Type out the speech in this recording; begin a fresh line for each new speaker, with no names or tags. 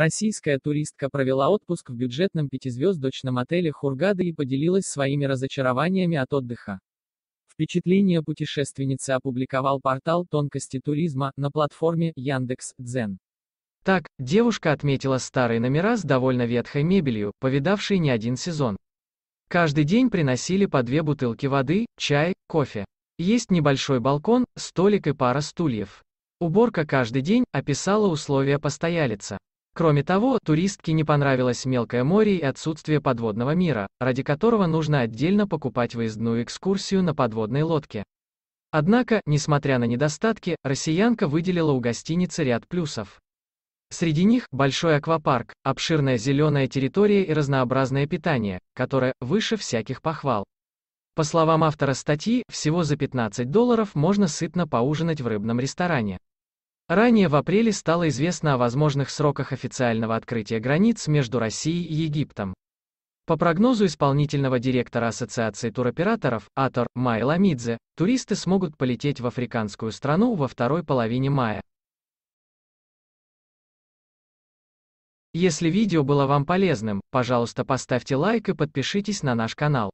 Российская туристка провела отпуск в бюджетном пятизвездочном отеле Хургады и поделилась своими разочарованиями от отдыха. Впечатление путешественницы опубликовал портал «Тонкости туризма» на платформе Яндекс.Дзен.
Так, девушка отметила старые номера с довольно ветхой мебелью, повидавшей не один сезон. Каждый день приносили по две бутылки воды, чай, кофе. Есть небольшой балкон, столик и пара стульев. Уборка каждый день, описала условия постоялица. Кроме того, туристке не понравилось мелкое море и отсутствие подводного мира, ради которого нужно отдельно покупать выездную экскурсию на подводной лодке. Однако, несмотря на недостатки, россиянка выделила у гостиницы ряд плюсов. Среди них большой аквапарк, обширная зеленая территория и разнообразное питание, которое выше всяких похвал. По словам автора статьи, всего за 15 долларов можно сытно поужинать в рыбном ресторане. Ранее в апреле стало известно о возможных сроках официального открытия границ между Россией и Египтом. По прогнозу исполнительного директора Ассоциации туроператоров АТОР Май Ламидзе, туристы смогут полететь в африканскую страну во второй половине мая. Если видео было вам полезным, пожалуйста поставьте лайк и подпишитесь на наш канал.